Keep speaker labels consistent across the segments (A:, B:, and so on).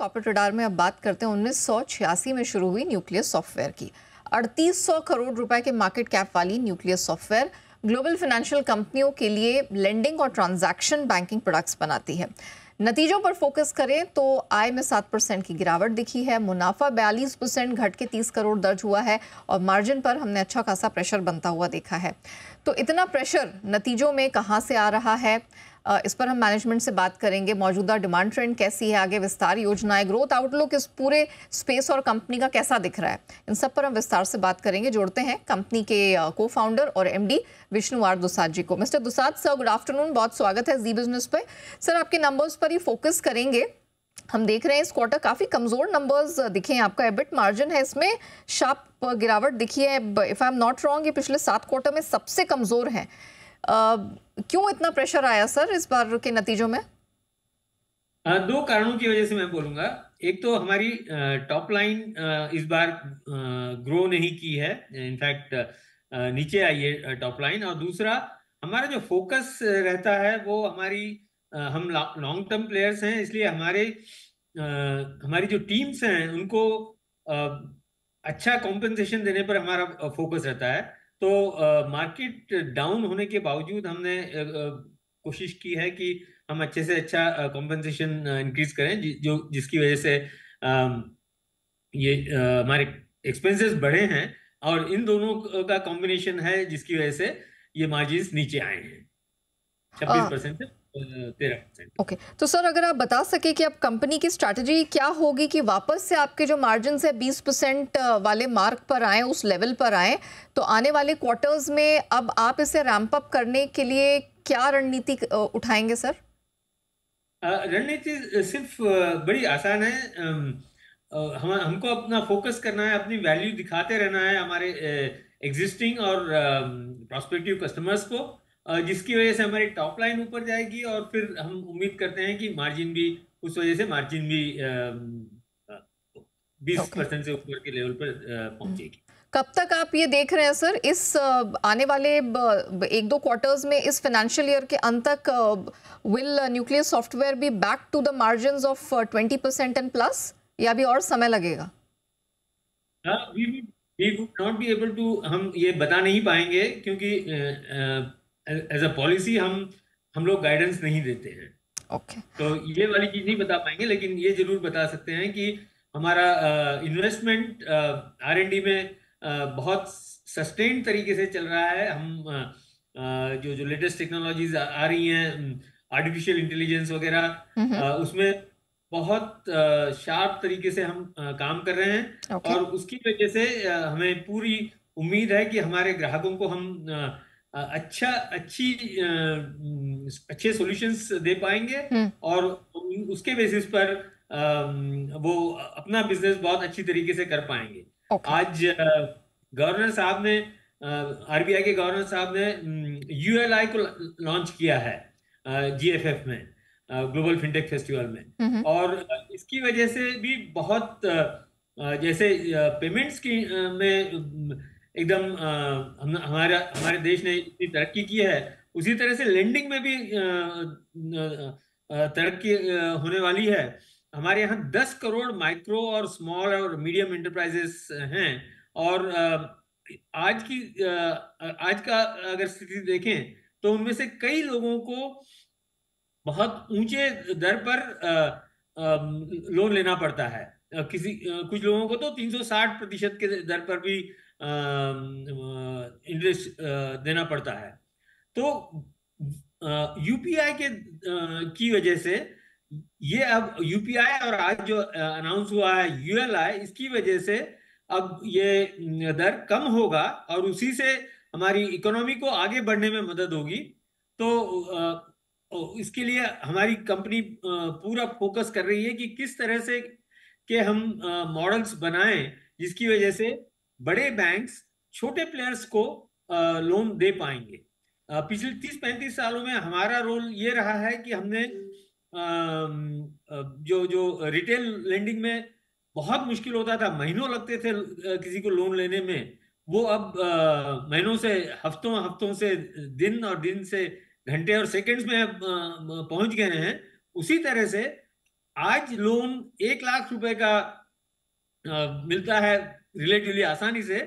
A: Corporate radar में अब बात करते हैं उन्नीस में शुरू हुई न्यूक्लियर सॉफ्टवेयर की अड़तीस करोड़ रुपए के मार्केट कैप वाली न्यूक्लियर सॉफ्टवेयर ग्लोबल फाइनेंशियल कंपनियों के लिए लेंडिंग और ट्रांजैक्शन बैंकिंग प्रोडक्ट्स बनाती है नतीजों पर फोकस करें तो आय में सात परसेंट की गिरावट दिखी है मुनाफा बयालीस परसेंट घट के तीस करोड़ दर्ज हुआ है और मार्जिन पर हमने अच्छा खासा प्रेशर बनता हुआ देखा है तो इतना प्रेशर नतीजों में कहाँ से आ रहा है इस पर हम मैनेजमेंट से बात करेंगे मौजूदा डिमांड ट्रेंड कैसी है आगे विस्तार योजनाएं ग्रोथ आउटलुक इस पूरे स्पेस और कंपनी का कैसा दिख रहा है इन सब पर हम विस्तार से बात करेंगे जोड़ते हैं कंपनी के को फाउंडर और डी विष्णु आर दुसाद जी को mister Dusad sir good afternoon बहुत स्वागत है जी बिजनेस पर सर आपके नंबर्स पर ही फोकस करेंगे हम देख रहे हैं इस क्वार्टर काफ़ी कमज़ोर नंबर्स दिखे हैं आपका एबिट मार्जिन है इसमें शार्प गिरावट दिखी है if I am not wrong ये पिछले सात क्वार्टर में सबसे कमज़ोर हैं क्यों इतना प्रेशर आया सर इस बार के नतीजों में
B: दो कारणों की वजह से मैं बोलूंगा एक तो हमारी टॉप लाइन इस बार ग्रो नहीं की है इनफैक्ट नीचे आई है टॉप लाइन और दूसरा हमारा जो फोकस रहता है वो हमारी हम लॉन्ग टर्म प्लेयर्स हैं इसलिए हमारे हमारी जो टीम्स हैं उनको अच्छा कॉम्पेंसेशन देने पर हमारा फोकस रहता है तो मार्केट डाउन होने के बावजूद हमने कोशिश की है कि हम अच्छे से अच्छा कॉम्पनसेशन इंक्रीज करें जि, जो जिसकी वजह से आ, ये हमारे एक्सपेंसेस बढ़े हैं और इन दोनों का कॉम्बिनेशन है जिसकी वजह से ये मार्जिन नीचे आए हैं हाँ। छब्बीस परसेंट तेरह
A: ओके तो सर अगर आप बता सके कि अब कंपनी की स्ट्रैटेजी क्या होगी कि वापस से आपके जो मार्जिन है बीस परसेंट वाले मार्क पर आए उस लेवल पर आए तो आने वाले क्वार्टर्स में अब आप इसे रैंप अप करने के लिए क्या रणनीति उठाएंगे सर
B: रणनीति सिर्फ बड़ी आसान है हम हमको अपना फोकस करना है अपनी वैल्यू दिखाते रहना है हमारे एग्जिस्टिंग और प्रॉस्पेक्टिव कस्टमर्स को जिसकी वजह से हमारी टॉप लाइन ऊपर जाएगी और फिर हम उम्मीद करते हैं कि मार्जिन भी उस वजह से मार्जिन भी बीस परसेंट से ऊपर के लेवल पर पहुंचेगी
A: कब तक आप ये देख रहे हैं सर इस आने वाले एक दो क्वार्टर्स में इस फाइनेंशियल ईयर के अंत तक will nuclear software be back to the margin of twenty percent and plus या भी और समय लगेगा
B: we would not be able to हम ये बता नहीं पाएंगे क्योंकि एज अ पॉलिसी हम हम लोग गाइडेंस नहीं देते हैं okay. तो ये वाली चीज नहीं बता पाएंगे लेकिन ये जरूर बता सकते हैं कि हमारा इन्वेस्टमेंट आर एन डी में uh, बहुत सस्टेन तरीके से चल रहा है हम जो जो लेटेस्ट टेक्नोलॉजीज आ, आ रही हैं आर्टिफिशियल इंटेलिजेंस वगैरह उसमें बहुत शार्प तरीके से हम काम कर रहे हैं okay. और उसकी वजह से हमें पूरी उम्मीद है कि हमारे ग्राहकों को हम अच्छा अच्छी अच्छे सॉल्यूशंस दे पाएंगे हम्म। और उसके बेसिस पर वो अपना बिजनेस बहुत अच्छी तरीके से कर पाएंगे आज गवर्नर साहब ने आरबीआई के गवर्नर साहब ने यूएलआई को लॉन्च किया है जीएफएफ में ग्लोबल फिनटेक फेस्टिवल में हम्म। और इसकी वजह से भी बहुत जैसे पेमेंट्स की में एकदम हम, हमारा हमारे देश ने इतनी तरक्की की है उसी तरह से लैंडिंग में भी तरक्की होने वाली है हमारे यहाँ दस करोड़ माइक्रो और स्मॉल और मीडियम इंटरप्राइजेस हैं और आज की आज का अगर स्थिति देखें तो उनमें से कई लोगों को बहुत ऊंचे दर पर लोन लेना पड़ता है किसी कुछ लोगों को तो 360 प्रतिशत के दर पर भी इंटरेस्ट देना पड़ता है तो यूपीआई के की वजह से ये अब यूपीआई और आज जो अनाउंस हुआ है यूएलआई इसकी वजह से अब ये दर कम होगा और उसी से हमारी इकोनॉमी को आगे बढ़ने में मदद होगी तो इसके लिए हमारी कंपनी पूरा फोकस कर रही है कि किस तरह से के हम मॉडल्स बनाएं जिसकी वजह से बड़े बैंक्स छोटे प्लेयर्स को लोन दे पाएंगे पिछले तीस पैंतीस सालों में हमारा रोल ये रहा है कि हमने जो जो रिटेल लेंडिंग में बहुत मुश्किल होता था महीनों लगते थे किसी को लोन लेने में वो अब महीनों से हफ्तों हफ्तों से दिन और दिन से घंटे और सेकंड्स में पहुंच गए हैं उसी तरह से आज लोन एक लाख रुपए का मिलता है रिलेटिवली आसानी से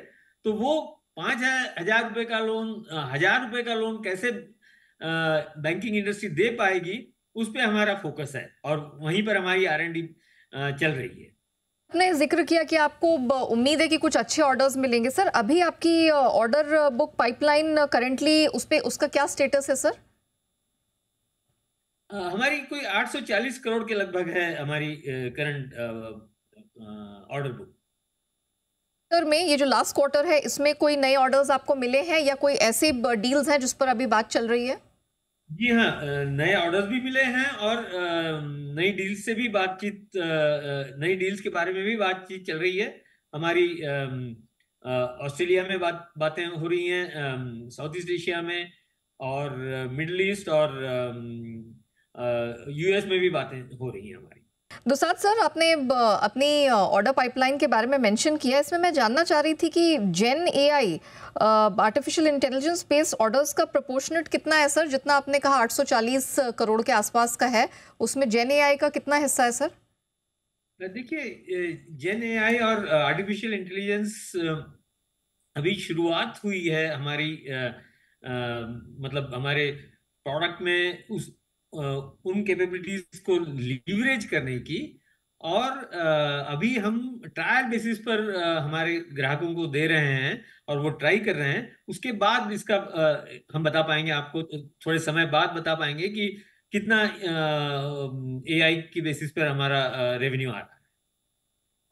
B: तो वो पांच हजार रुपए का लोन हजार रुपए का लोन कैसे बैंकिंग इंडस्ट्री दे पाएगी उस पर हमारा फोकस है और वहीं पर हमारी आर एन डी चल रही है
A: आपने जिक्र किया कि आपको उम्मीद है कि कुछ अच्छे ऑर्डर्स मिलेंगे सर अभी आपकी ऑर्डर बुक पाइपलाइन करेंटली उस पर उसका क्या स्टेटस है सर
B: हमारी कोई 840 करोड़ के लगभग है हमारी करंट ऑर्डर बुक
A: क्वार्टर में ये जो लास्ट क्वार्टर है इसमें कोई नए ऑर्डर्स आपको मिले हैं या कोई ऐसे डील्स हैं जिस पर अभी बात चल रही है
B: जी हाँ नए ऑर्डर्स भी मिले हैं और नई डील्स से भी बातचीत नई डील्स के बारे में भी बातचीत चल रही है हमारी ऑस्ट्रेलिया में बात बातें हो रही हैं साउथ ईस्ट एशिया में और मिडल ईस्ट और यूएस में भी बातें हो रही हैं हमारी
A: दोसाद सर आपने अपनी ऑर्डर पाइपलाइन के बारे में मेंशन किया इसमें मैं जानना चाह रही थी कि gen AI artificial intelligence based orders का प्रपोर्शनेट कितना है सर जितना आपने कहा 840 करोड़ के आसपास का है उसमें जेन एआई का कितना हिस्सा है सर
B: देखिए जेन एआई और आर्टिफिशियल इंटेलिजेंस अभी शुरुआत हुई है हमारी आ, आ, मतलब हमारे प्रोडक्ट में उस उन कैपेबिलिटीज को लीवरेज करने की और अभी हम ट्रायल बेसिस पर हमारे ग्राहकों को दे रहे हैं और वो ट्राई कर रहे हैं उसके बाद इसका हम बता पाएंगे आपको थोड़े समय बाद बता पाएंगे कि कितना ए आई की बेसिस पर हमारा रेवेन्यू आ रहा है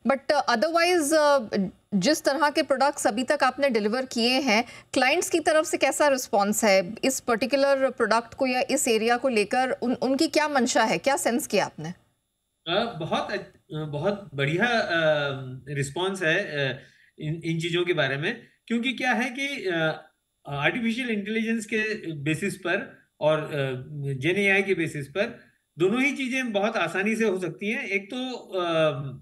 A: बट अदरवाइज uh, uh, जिस तरह के प्रोडक्ट्स अभी तक आपने डिलीवर किए हैं क्लाइंट्स की तरफ से कैसा रिस्पांस है इस पर्टिकुलर प्रोडक्ट को या इस एरिया को लेकर उन उनकी क्या मंशा है क्या सेंस किया आपने
B: बहुत बहुत बढ़िया रिस्पांस है इन इन चीज़ों के बारे में क्योंकि क्या है कि आर्टिफिशियल इंटेलिजेंस के बेसिस पर और जेन ए के बेसिस पर दोनों ही चीज़ें बहुत आसानी से हो सकती हैं एक तो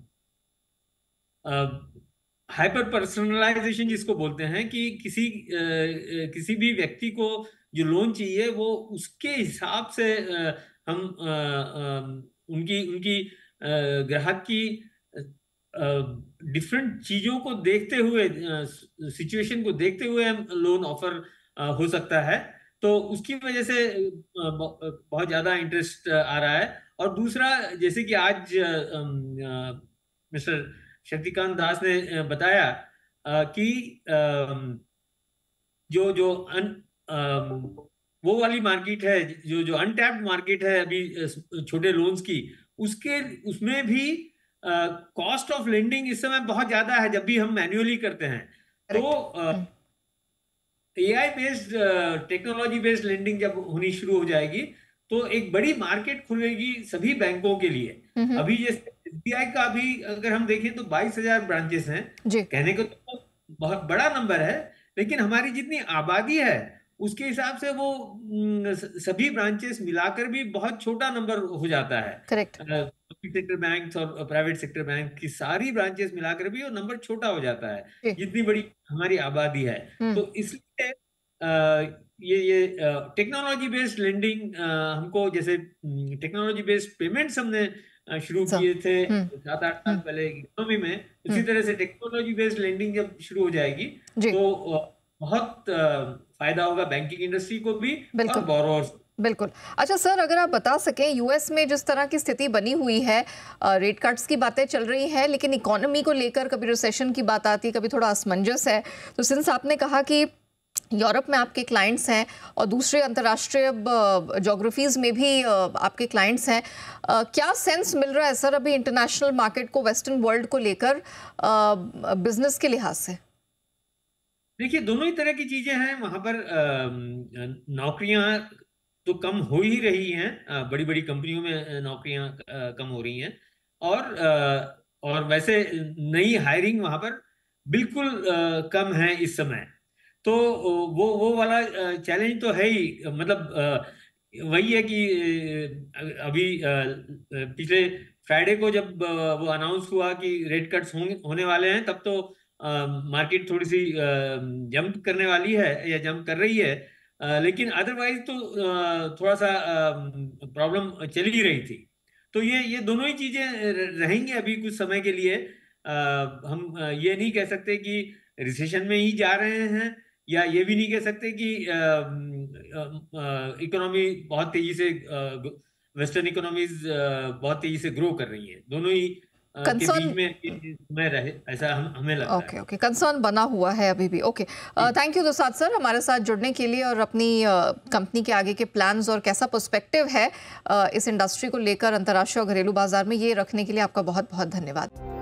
B: हाइपर पर्सनलाइजेशन जिसको बोलते हैं कि किसी आ, किसी भी व्यक्ति को जो लोन चाहिए वो उसके हिसाब से आ, हम आ, आ, उनकी उनकी ग्राहक की डिफरेंट चीजों को देखते हुए सिचुएशन को देखते हुए हम लोन ऑफर हो सकता है तो उसकी वजह से बहुत ज्यादा इंटरेस्ट आ रहा है और दूसरा जैसे कि आज मिस्टर शक्तिकांत दास ने बताया कि जो जो अन वो वाली मार्केट है जो जो अनटैप्ड मार्केट है अभी छोटे लोन्स की उसके उसमें भी कॉस्ट ऑफ लेंडिंग इस समय बहुत ज्यादा है जब भी हम मैन्युअली करते हैं तो A I based technology based lending जब होनी शुरू हो जाएगी तो एक बड़ी मार्केट खुलेगी सभी बैंकों के लिए अभी जैसे एसबीआई का अभी अगर हम देखें तो बाईस हजार ब्रांचेस हैं कहने को तो बहुत बड़ा नंबर है लेकिन हमारी जितनी आबादी है उसके हिसाब से वो सभी ब्रांचेस मिलाकर भी बहुत छोटा नंबर हो जाता है करेक्ट पब्लिक सेक्टर बैंक और प्राइवेट सेक्टर बैंक की सारी ब्रांचेस मिलाकर भी वो नंबर छोटा हो जाता है जितनी बड़ी हमारी आबादी है हम्म। तो इसलिए ये ये टेक्नोलॉजी बेस्ड लेंडिंग हमको जैसे टेक्नोलॉजी बेस्ड पेमेंट्स हमने हाँ, शुरू अच्छा। किए थे हम्म। सात आठ साल हम्म। पहले इकोनॉमी में उसी हम्म। तरह से टेक्नोलॉजी बेस्ड लेंडिंग जब शुरू हो जाएगी तो बहुत फायदा होगा बैंकिंग इंडस्ट्री को भी और बोरोर्स
A: बिल्कुल अच्छा सर अगर आप बता सकें यूएस में जिस तरह की स्थिति बनी हुई है रेट कट्स की बातें चल रही हैं लेकिन इकोनॉमी को लेकर कभी रिसेशन की बात आती है कभी थोड़ा असमंजस है तो सिंस आपने कहा कि यूरोप में आपके क्लाइंट्स हैं और दूसरे अंतर्राष्ट्रीय जोग्राफीज़ में भी आपके क्लाइंट्स हैं क्या सेंस मिल रहा है सर अभी इंटरनेशनल मार्केट को वेस्टर्न वर्ल्ड को लेकर बिजनेस के लिहाज से
B: देखिए दोनों ही तरह की चीज़ें हैं वहाँ पर नौकरियाँ तो कम हो ही रही हैं बड़ी बड़ी कंपनियों में नौकरियाँ कम हो रही हैं और और वैसे नई हायरिंग वहाँ पर बिल्कुल कम है इस समय तो वो वो वाला चैलेंज तो है ही मतलब वही है कि अभी पिछले फ्राइडे को जब वो अनाउंस हुआ कि रेट कट्स होने वाले हैं तब तो मार्केट थोड़ी सी जंप करने वाली है या जंप कर रही है लेकिन अदरवाइज तो थोड़ा सा प्रॉब्लम चल ही रही थी तो ये ये दोनों ही चीजें रहेंगी अभी कुछ समय के लिए हम ये नहीं कह सकते कि रिसेशन में ही जा रहे हैं या ये भी नहीं कह सकते कि इकोनॉमी बहुत तेजी से वेस्टर्न इकोनॉमीज बहुत तेजी से ग्रो कर रही है दोनों ही कंसर्न okay, okay.
A: बना हुआ है अभी भी ओके थैंक यू सर हमारे साथ जुड़ने के लिए और अपनी कंपनी uh, के आगे के प्लान्स और कैसा पर्सपेक्टिव है uh, इस इंडस्ट्री को लेकर अंतर्राष्ट्रीय और घरेलू बाजार में ये रखने के लिए आपका बहुत बहुत धन्यवाद